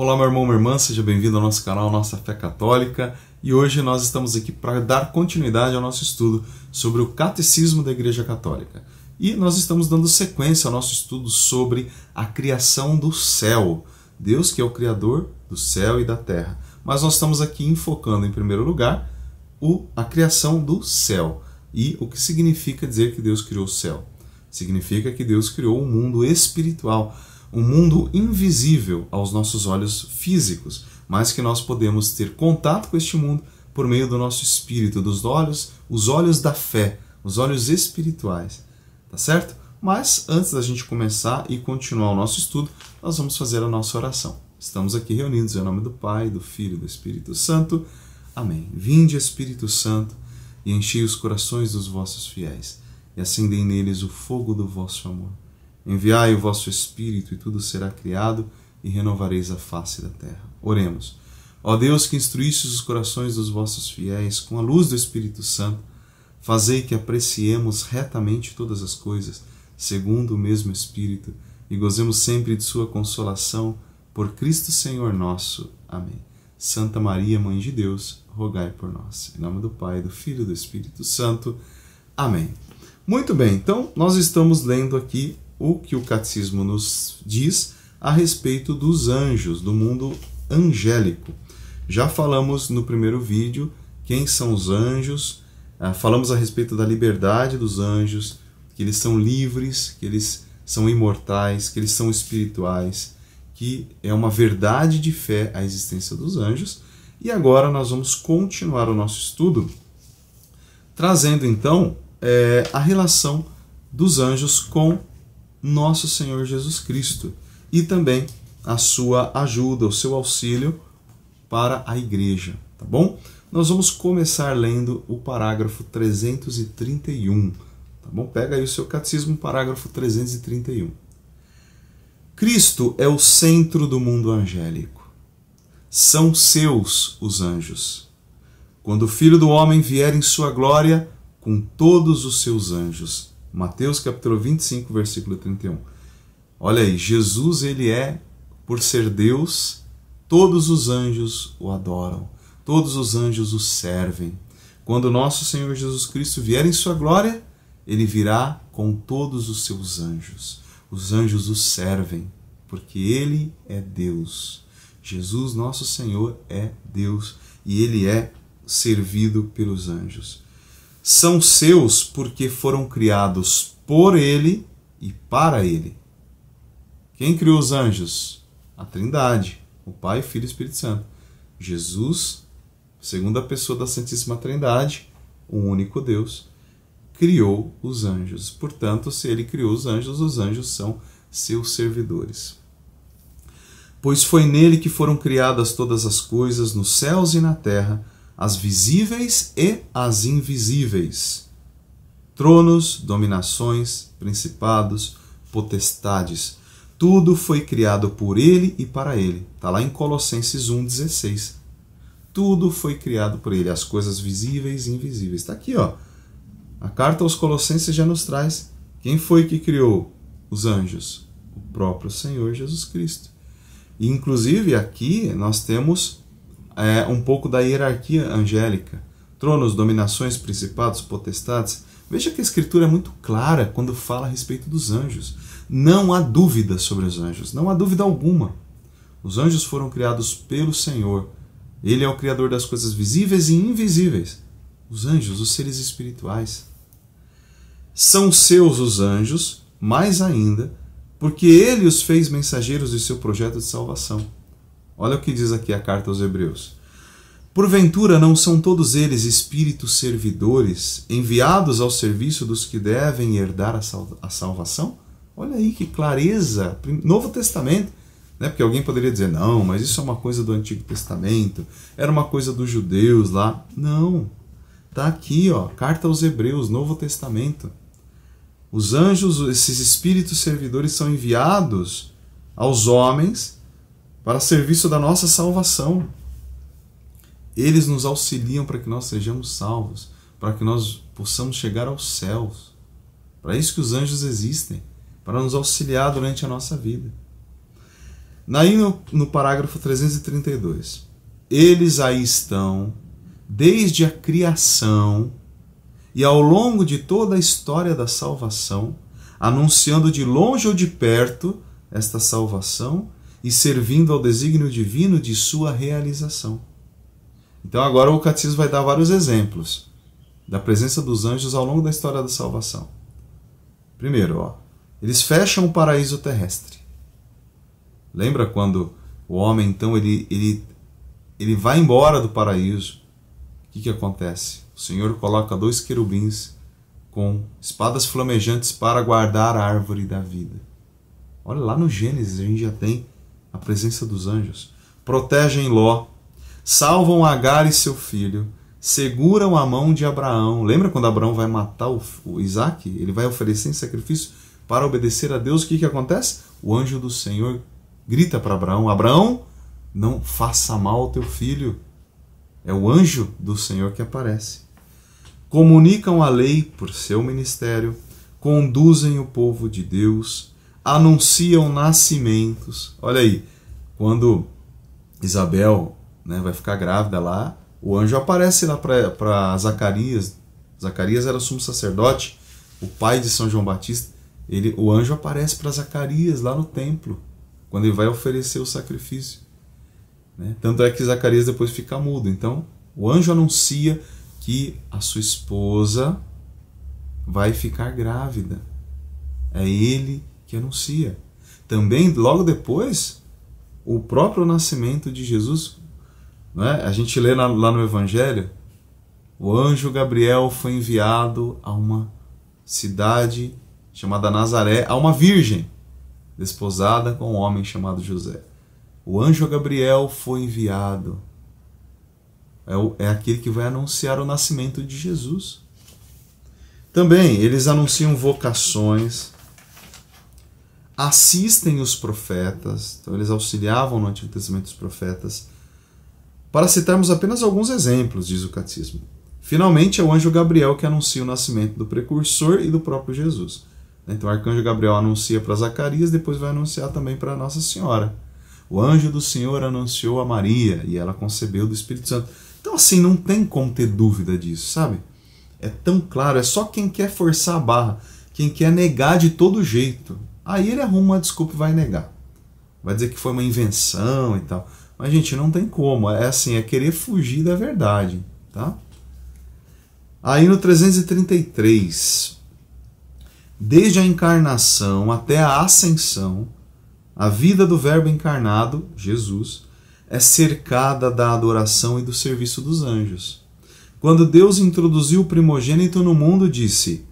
Olá, meu irmão, minha irmã, seja bem-vindo ao nosso canal Nossa Fé Católica e hoje nós estamos aqui para dar continuidade ao nosso estudo sobre o Catecismo da Igreja Católica. E nós estamos dando sequência ao nosso estudo sobre a criação do céu, Deus que é o Criador do céu e da terra. Mas nós estamos aqui enfocando, em primeiro lugar, o, a criação do céu e o que significa dizer que Deus criou o céu. Significa que Deus criou um mundo espiritual um mundo invisível aos nossos olhos físicos, mas que nós podemos ter contato com este mundo por meio do nosso espírito, dos olhos, os olhos da fé, os olhos espirituais. Tá certo? Mas antes da gente começar e continuar o nosso estudo, nós vamos fazer a nossa oração. Estamos aqui reunidos em nome do Pai, do Filho e do Espírito Santo. Amém. Vinde, Espírito Santo, e enchei os corações dos vossos fiéis, e acendei neles o fogo do vosso amor. Enviai o vosso Espírito, e tudo será criado, e renovareis a face da terra. Oremos. Ó Deus, que instruísse os corações dos vossos fiéis com a luz do Espírito Santo, fazei que apreciemos retamente todas as coisas, segundo o mesmo Espírito, e gozemos sempre de Sua consolação, por Cristo Senhor nosso. Amém. Santa Maria, Mãe de Deus, rogai por nós. Em nome do Pai, do Filho e do Espírito Santo. Amém. Muito bem, então nós estamos lendo aqui o que o catecismo nos diz a respeito dos anjos, do mundo angélico. Já falamos no primeiro vídeo quem são os anjos, ah, falamos a respeito da liberdade dos anjos, que eles são livres, que eles são imortais, que eles são espirituais, que é uma verdade de fé a existência dos anjos. E agora nós vamos continuar o nosso estudo trazendo então é, a relação dos anjos com nosso Senhor Jesus Cristo e também a sua ajuda, o seu auxílio para a igreja, tá bom? Nós vamos começar lendo o parágrafo 331, tá bom? Pega aí o seu catecismo, parágrafo 331. Cristo é o centro do mundo angélico. São seus os anjos. Quando o Filho do Homem vier em sua glória, com todos os seus anjos, Mateus capítulo 25, versículo 31. Olha aí, Jesus ele é, por ser Deus, todos os anjos o adoram, todos os anjos o servem. Quando nosso Senhor Jesus Cristo vier em sua glória, ele virá com todos os seus anjos. Os anjos o servem, porque ele é Deus. Jesus, nosso Senhor, é Deus e ele é servido pelos anjos são seus porque foram criados por ele e para ele. Quem criou os anjos? A Trindade, o Pai, o Filho e o Espírito Santo. Jesus, segunda pessoa da Santíssima Trindade, o único Deus, criou os anjos. Portanto, se ele criou os anjos, os anjos são seus servidores. Pois foi nele que foram criadas todas as coisas, nos céus e na terra as visíveis e as invisíveis. Tronos, dominações, principados, potestades. Tudo foi criado por ele e para ele. Está lá em Colossenses 1,16. Tudo foi criado por ele, as coisas visíveis e invisíveis. Está aqui, ó. A carta aos Colossenses já nos traz quem foi que criou os anjos? O próprio Senhor Jesus Cristo. E, inclusive, aqui nós temos é, um pouco da hierarquia angélica. Tronos, dominações, principados, potestades. Veja que a Escritura é muito clara quando fala a respeito dos anjos. Não há dúvida sobre os anjos, não há dúvida alguma. Os anjos foram criados pelo Senhor. Ele é o Criador das coisas visíveis e invisíveis. Os anjos, os seres espirituais. São seus os anjos, mais ainda, porque ele os fez mensageiros de seu projeto de salvação. Olha o que diz aqui a carta aos Hebreus. Porventura não são todos eles espíritos servidores, enviados ao serviço dos que devem herdar a, sal a salvação? Olha aí que clareza! Novo Testamento. Né? Porque alguém poderia dizer, não, mas isso é uma coisa do Antigo Testamento, era uma coisa dos judeus lá. Não. Tá aqui, ó, carta aos Hebreus, Novo Testamento. Os anjos, esses espíritos servidores são enviados aos homens para serviço da nossa salvação. Eles nos auxiliam para que nós sejamos salvos, para que nós possamos chegar aos céus. Para isso que os anjos existem, para nos auxiliar durante a nossa vida. Aí no, no parágrafo 332, eles aí estão desde a criação e ao longo de toda a história da salvação, anunciando de longe ou de perto esta salvação e servindo ao desígnio divino de sua realização. Então agora o catecismo vai dar vários exemplos da presença dos anjos ao longo da história da salvação. Primeiro, ó, eles fecham o paraíso terrestre. Lembra quando o homem então ele ele ele vai embora do paraíso? O que que acontece? O Senhor coloca dois querubins com espadas flamejantes para guardar a árvore da vida. Olha lá no Gênesis, a gente já tem a presença dos anjos. Protegem Ló salvam Agar e seu filho, seguram a mão de Abraão. Lembra quando Abraão vai matar o Isaac? Ele vai oferecer em sacrifício para obedecer a Deus. O que, que acontece? O anjo do Senhor grita para Abraão: Abraão, não faça mal ao teu filho. É o anjo do Senhor que aparece. Comunicam a lei por seu ministério, conduzem o povo de Deus, anunciam nascimentos. Olha aí, quando Isabel né, vai ficar grávida lá. O anjo aparece lá para Zacarias. Zacarias era o sumo sacerdote, o pai de São João Batista. Ele, o anjo aparece para Zacarias lá no templo, quando ele vai oferecer o sacrifício. Né? Tanto é que Zacarias depois fica mudo. Então, o anjo anuncia que a sua esposa vai ficar grávida. É ele que anuncia. Também, logo depois, o próprio nascimento de Jesus né? A gente lê lá no Evangelho: o anjo Gabriel foi enviado a uma cidade chamada Nazaré, a uma virgem desposada com um homem chamado José. O anjo Gabriel foi enviado. É, o, é aquele que vai anunciar o nascimento de Jesus. Também eles anunciam vocações, assistem os profetas, então eles auxiliavam no Antigo Testamento os profetas, para citarmos apenas alguns exemplos, diz o catecismo. Finalmente, é o anjo Gabriel que anuncia o nascimento do precursor e do próprio Jesus. Então, o arcanjo Gabriel anuncia para Zacarias, depois vai anunciar também para Nossa Senhora. O anjo do Senhor anunciou a Maria e ela concebeu do Espírito Santo. Então, assim, não tem como ter dúvida disso, sabe? É tão claro, é só quem quer forçar a barra, quem quer negar de todo jeito. Aí ele arruma uma desculpa e vai negar. Vai dizer que foi uma invenção e tal. Mas, gente, não tem como. É assim, é querer fugir da verdade, tá? Aí no 333, desde a encarnação até a ascensão, a vida do Verbo encarnado, Jesus, é cercada da adoração e do serviço dos anjos. Quando Deus introduziu o primogênito no mundo, disse: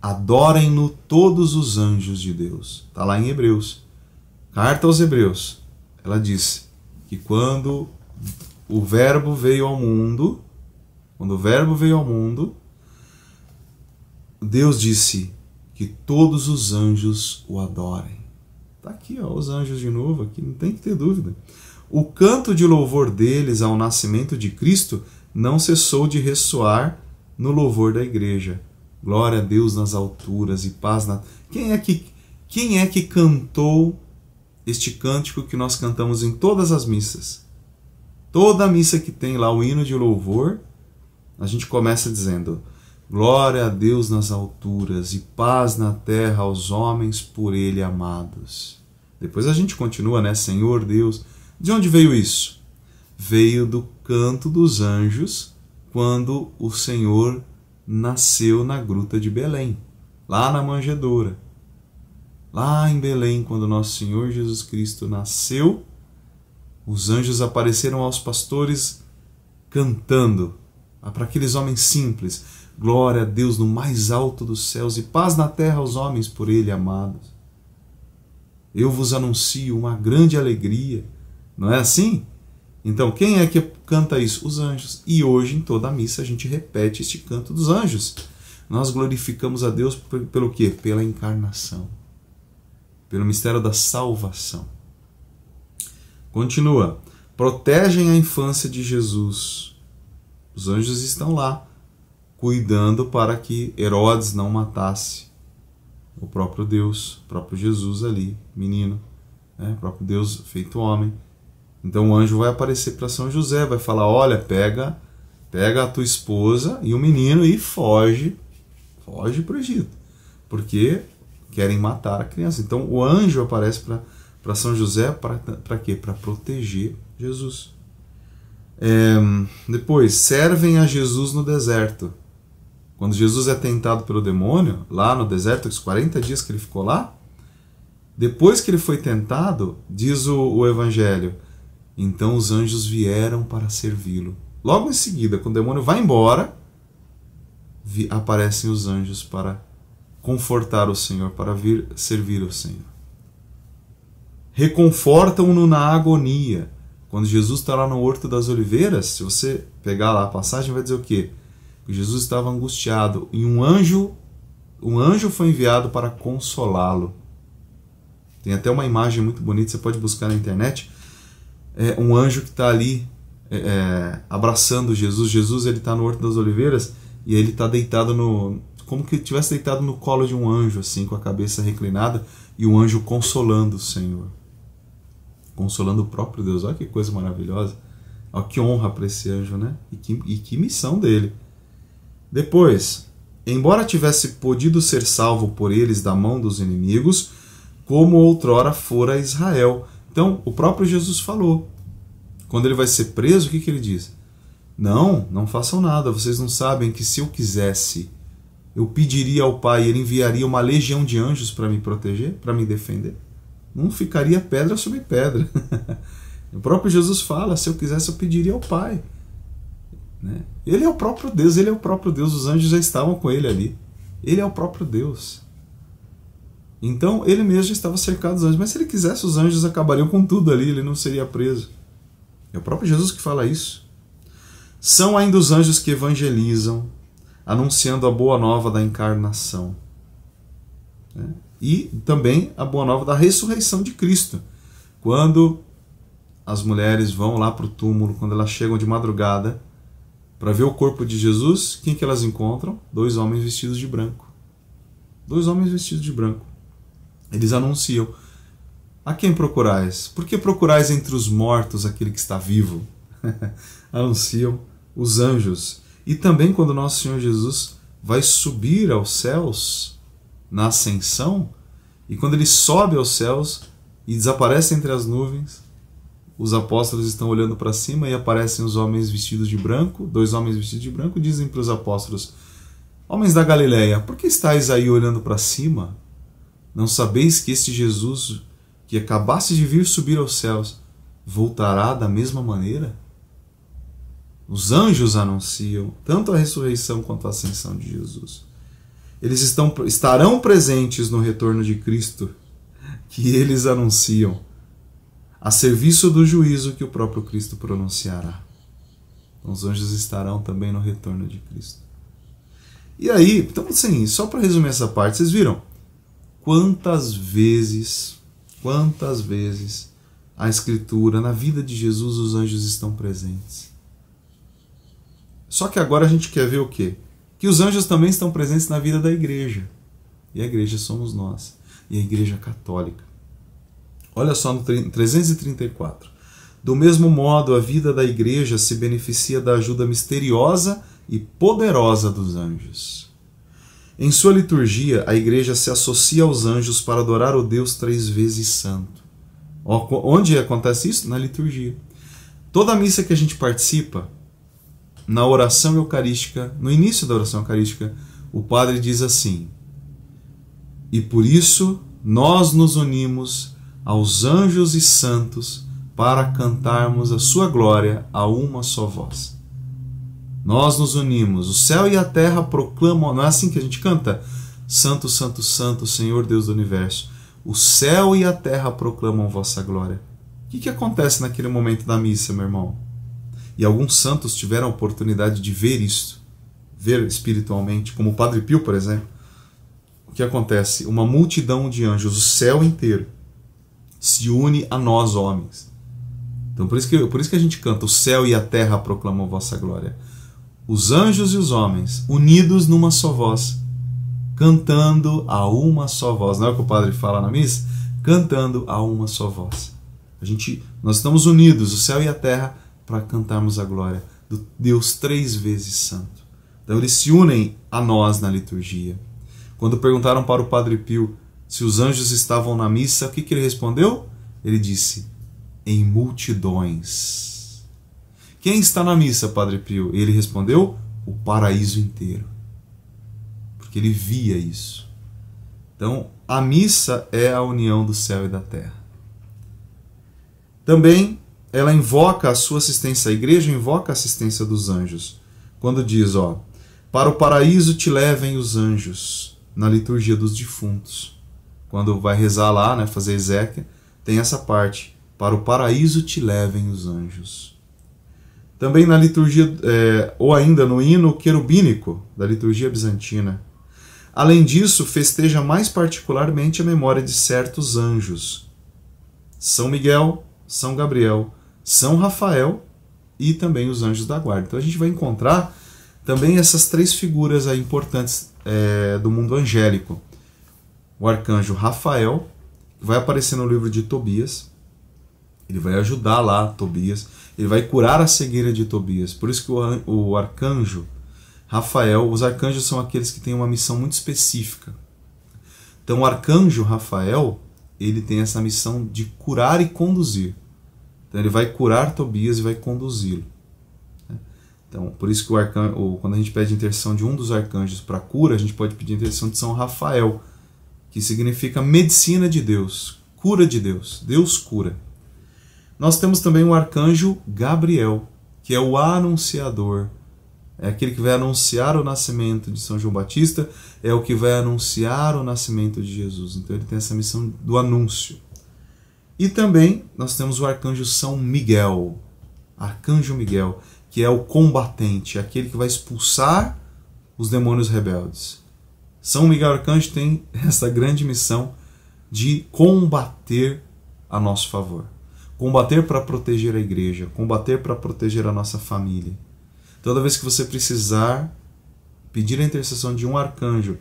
Adorem-no todos os anjos de Deus. Está lá em Hebreus. Carta aos Hebreus. Ela diz: que quando o Verbo veio ao mundo, quando o Verbo veio ao mundo, Deus disse que todos os anjos o adorem. Tá aqui, ó, os anjos de novo, aqui não tem que ter dúvida. O canto de louvor deles ao nascimento de Cristo não cessou de ressoar no louvor da igreja. Glória a Deus nas alturas e paz na. Quem é que quem é que cantou este cântico que nós cantamos em todas as missas. Toda missa que tem lá o hino de louvor, a gente começa dizendo: Glória a Deus nas alturas e paz na terra aos homens por ele amados. Depois a gente continua, né? Senhor Deus. De onde veio isso? Veio do canto dos anjos quando o Senhor nasceu na gruta de Belém, lá na manjedoura. Lá em Belém, quando nosso Senhor Jesus Cristo nasceu, os anjos apareceram aos pastores cantando ah, para aqueles homens simples: Glória a Deus no mais alto dos céus e paz na terra aos homens por Ele amados. Eu vos anuncio uma grande alegria. Não é assim? Então, quem é que canta isso? Os anjos. E hoje, em toda a missa, a gente repete este canto dos anjos. Nós glorificamos a Deus pelo quê? Pela encarnação pelo mistério da salvação. Continua. Protegem a infância de Jesus. Os anjos estão lá, cuidando para que Herodes não matasse o próprio Deus, o próprio Jesus ali, menino, né? o próprio Deus feito homem. Então o anjo vai aparecer para São José, vai falar: Olha, pega, pega a tua esposa e o menino e foge, foge para o Egito, porque querem matar a criança. Então o anjo aparece para São José para quê? Para proteger Jesus. É, depois, servem a Jesus no deserto. Quando Jesus é tentado pelo demônio, lá no deserto, os 40 dias que ele ficou lá, depois que ele foi tentado, diz o, o Evangelho, então os anjos vieram para servi-lo. Logo em seguida, quando o demônio vai embora, vi, aparecem os anjos para confortar o Senhor, para vir servir o Senhor. Reconfortam-no na agonia. Quando Jesus está lá no Horto das Oliveiras, se você pegar lá a passagem, vai dizer o quê? Que Jesus estava angustiado e um anjo, um anjo foi enviado para consolá-lo. Tem até uma imagem muito bonita, você pode buscar na internet. É um anjo que está ali é, é abraçando Jesus. Jesus ele está no Horto das Oliveiras e ele está deitado no, como que tivesse deitado no colo de um anjo, assim, com a cabeça reclinada e o anjo consolando o Senhor. Consolando o próprio Deus. Olha que coisa maravilhosa. Olha que honra para esse anjo, né? E que, e que missão dele. Depois, embora tivesse podido ser salvo por eles da mão dos inimigos, como outrora fora Israel. Então, o próprio Jesus falou. Quando ele vai ser preso, o que, que ele diz? Não, não façam nada, vocês não sabem que se eu quisesse eu pediria ao Pai, ele enviaria uma legião de anjos para me proteger, para me defender? Não ficaria pedra sobre pedra. o próprio Jesus fala: se eu quisesse, eu pediria ao Pai. Né? Ele é o próprio Deus, ele é o próprio Deus, os anjos já estavam com ele ali. Ele é o próprio Deus. Então ele mesmo estava cercado dos anjos, mas se ele quisesse, os anjos acabariam com tudo ali, ele não seria preso. É o próprio Jesus que fala isso. São ainda os anjos que evangelizam, anunciando a boa nova da encarnação. Né? E também a boa nova da ressurreição de Cristo. Quando as mulheres vão lá para o túmulo, quando elas chegam de madrugada para ver o corpo de Jesus, quem que elas encontram? Dois homens vestidos de branco. Dois homens vestidos de branco. Eles anunciam: A quem procurais? Por que procurais entre os mortos aquele que está vivo? anunciam os anjos e também quando nosso Senhor Jesus vai subir aos céus na ascensão, e quando ele sobe aos céus e desaparece entre as nuvens, os apóstolos estão olhando para cima e aparecem os homens vestidos de branco, dois homens vestidos de branco, dizem para os apóstolos: Homens da Galileia, por que estáis aí olhando para cima? Não sabeis que este Jesus que acabaste de vir subir aos céus voltará da mesma maneira? Os anjos anunciam tanto a ressurreição quanto a ascensão de Jesus. Eles estão, estarão presentes no retorno de Cristo, que eles anunciam, a serviço do juízo que o próprio Cristo pronunciará. Então, os anjos estarão também no retorno de Cristo. E aí, então, assim, só para resumir essa parte, vocês viram quantas vezes, quantas vezes a Escritura, na vida de Jesus, os anjos estão presentes. Só que agora a gente quer ver o quê? Que os anjos também estão presentes na vida da igreja. E a igreja somos nós. E a igreja católica. Olha só no 334. Do mesmo modo, a vida da igreja se beneficia da ajuda misteriosa e poderosa dos anjos. Em sua liturgia, a igreja se associa aos anjos para adorar o Deus três vezes santo. Onde acontece isso? Na liturgia. Toda missa que a gente participa, na oração eucarística, no início da oração eucarística, o padre diz assim: E por isso nós nos unimos aos anjos e santos para cantarmos a sua glória a uma só voz. Nós nos unimos, o céu e a terra proclamam, não é assim que a gente canta? Santo, Santo, Santo, Senhor Deus do universo, o céu e a terra proclamam vossa glória. O que, que acontece naquele momento da missa, meu irmão? E alguns santos tiveram a oportunidade de ver isso, ver espiritualmente, como o Padre Pio, por exemplo. O que acontece? Uma multidão de anjos, o céu inteiro, se une a nós homens. Então por isso que, por isso que a gente canta: O céu e a terra proclamam vossa glória. Os anjos e os homens, unidos numa só voz, cantando a uma só voz. Não é o que o padre fala na missa? Cantando a uma só voz. A gente, nós estamos unidos, o céu e a terra para cantarmos a glória do Deus três vezes santo. Então eles se unem a nós na liturgia. Quando perguntaram para o Padre Pio se os anjos estavam na missa, o que, que ele respondeu? Ele disse: em multidões. Quem está na missa, Padre Pio? Ele respondeu: o paraíso inteiro. Porque ele via isso. Então, a missa é a união do céu e da terra. Também ela invoca a sua assistência, a igreja invoca a assistência dos anjos. Quando diz, ó, para o paraíso te levem os anjos, na liturgia dos defuntos. Quando vai rezar lá, né, fazer Ezequiel, tem essa parte, para o paraíso te levem os anjos. Também na liturgia, é, ou ainda no hino querubínico da liturgia bizantina. Além disso, festeja mais particularmente a memória de certos anjos, São Miguel, São Gabriel, são Rafael e também os anjos da guarda. Então a gente vai encontrar também essas três figuras aí importantes é, do mundo angélico. O arcanjo Rafael, que vai aparecer no livro de Tobias. Ele vai ajudar lá Tobias. Ele vai curar a cegueira de Tobias. Por isso que o, o arcanjo Rafael, os arcanjos são aqueles que têm uma missão muito específica. Então o arcanjo Rafael, ele tem essa missão de curar e conduzir. Então ele vai curar Tobias e vai conduzi-lo. Né? Então, por isso que o arcan... ou, quando a gente pede intercessão de um dos arcanjos para cura, a gente pode pedir intercessão de São Rafael, que significa medicina de Deus, cura de Deus, Deus cura. Nós temos também o arcanjo Gabriel, que é o anunciador. É aquele que vai anunciar o nascimento de São João Batista, é o que vai anunciar o nascimento de Jesus. Então ele tem essa missão do anúncio. E também nós temos o arcanjo São Miguel. Arcanjo Miguel, que é o combatente, aquele que vai expulsar os demônios rebeldes. São Miguel Arcanjo tem essa grande missão de combater a nosso favor. Combater para proteger a igreja, combater para proteger a nossa família. Toda vez que você precisar pedir a intercessão de um arcanjo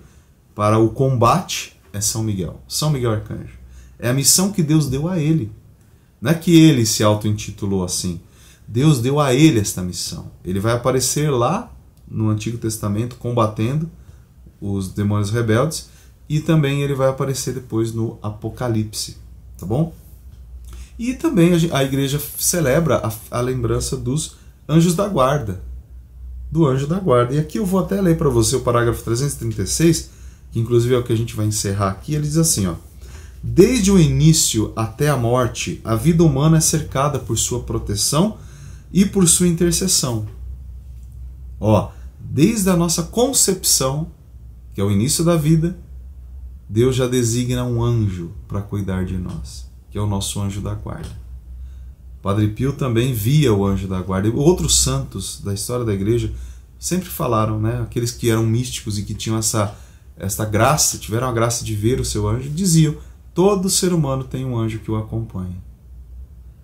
para o combate, é São Miguel. São Miguel Arcanjo. É a missão que Deus deu a ele. Não é que ele se auto-intitulou assim. Deus deu a ele esta missão. Ele vai aparecer lá no Antigo Testamento combatendo os demônios rebeldes e também ele vai aparecer depois no Apocalipse, tá bom? E também a igreja celebra a, a lembrança dos anjos da guarda, do anjo da guarda. E aqui eu vou até ler para você o parágrafo 336, que inclusive é o que a gente vai encerrar aqui, ele diz assim, ó: Desde o início até a morte, a vida humana é cercada por sua proteção e por sua intercessão. Ó, desde a nossa concepção, que é o início da vida, Deus já designa um anjo para cuidar de nós, que é o nosso anjo da guarda. Padre Pio também via o anjo da guarda. Outros santos da história da igreja sempre falaram, né? Aqueles que eram místicos e que tinham essa, essa graça, tiveram a graça de ver o seu anjo, diziam: Todo ser humano tem um anjo que o acompanha.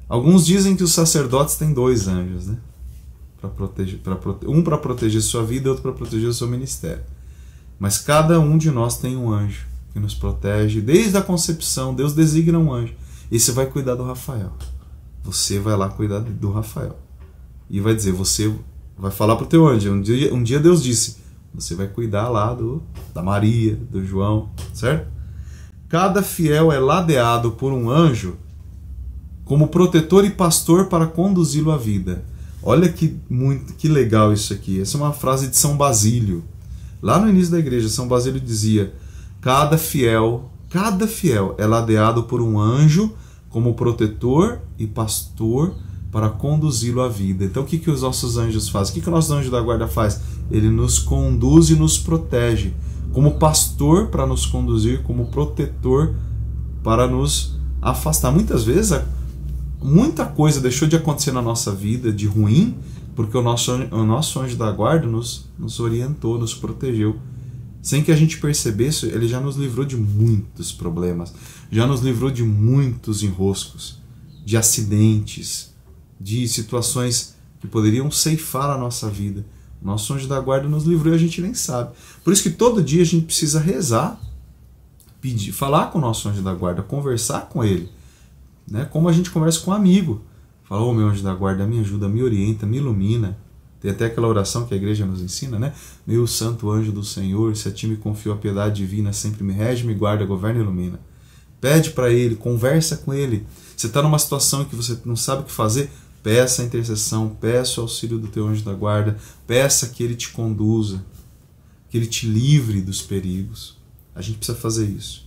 Alguns dizem que os sacerdotes têm dois anjos, né? Pra proteger, pra prote... Um para proteger sua vida e outro para proteger o seu ministério. Mas cada um de nós tem um anjo que nos protege desde a concepção. Deus designa um anjo. E você vai cuidar do Rafael. Você vai lá cuidar do Rafael. E vai dizer, você vai falar para o teu anjo. Um dia, um dia Deus disse, você vai cuidar lá do da Maria, do João, certo? Cada fiel é ladeado por um anjo como protetor e pastor para conduzi-lo à vida. Olha que muito que legal isso aqui. Essa é uma frase de São Basílio. Lá no início da igreja, São Basílio dizia: Cada fiel, cada fiel é ladeado por um anjo como protetor e pastor para conduzi-lo à vida. Então, o que, que os nossos anjos fazem? O que, que o nosso anjo da guarda faz? Ele nos conduz e nos protege como pastor para nos conduzir, como protetor para nos afastar. Muitas vezes, muita coisa deixou de acontecer na nossa vida de ruim, porque o nosso, o nosso anjo da guarda nos, nos orientou, nos protegeu. Sem que a gente percebesse, ele já nos livrou de muitos problemas, já nos livrou de muitos enroscos, de acidentes, de situações que poderiam ceifar a nossa vida. Nosso anjo da guarda nos livrou e a gente nem sabe. Por isso que todo dia a gente precisa rezar, pedir, falar com o nosso anjo da guarda, conversar com ele. Né? Como a gente conversa com um amigo. Fala, ô oh, meu anjo da guarda, me ajuda, me orienta, me ilumina. Tem até aquela oração que a igreja nos ensina, né? Meu santo anjo do Senhor, se a ti me confiou a piedade divina, sempre me rege, me guarda, governa e ilumina. Pede para ele, conversa com ele. Você está numa situação em que você não sabe o que fazer, Peça a intercessão, peça o auxílio do teu anjo da guarda, peça que ele te conduza, que ele te livre dos perigos. A gente precisa fazer isso,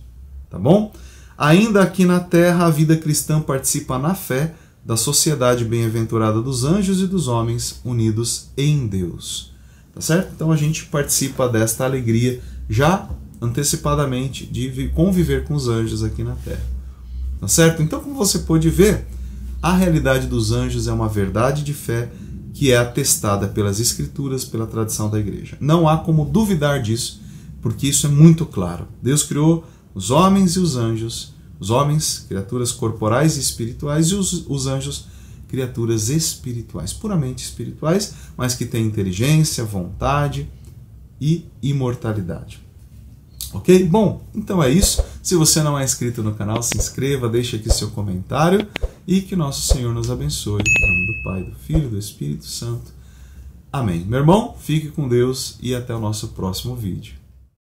tá bom? Ainda aqui na terra, a vida cristã participa na fé da sociedade bem-aventurada dos anjos e dos homens unidos em Deus. Tá certo? Então a gente participa desta alegria já antecipadamente de conviver com os anjos aqui na terra. Tá certo? Então, como você pôde ver, a realidade dos anjos é uma verdade de fé que é atestada pelas Escrituras, pela tradição da igreja. Não há como duvidar disso, porque isso é muito claro. Deus criou os homens e os anjos, os homens, criaturas corporais e espirituais, e os, os anjos, criaturas espirituais, puramente espirituais, mas que têm inteligência, vontade e imortalidade. Ok? Bom, então é isso. Se você não é inscrito no canal, se inscreva, deixe aqui seu comentário e que nosso Senhor nos abençoe. Em nome do Pai, do Filho e do Espírito Santo. Amém. Meu irmão, fique com Deus e até o nosso próximo vídeo.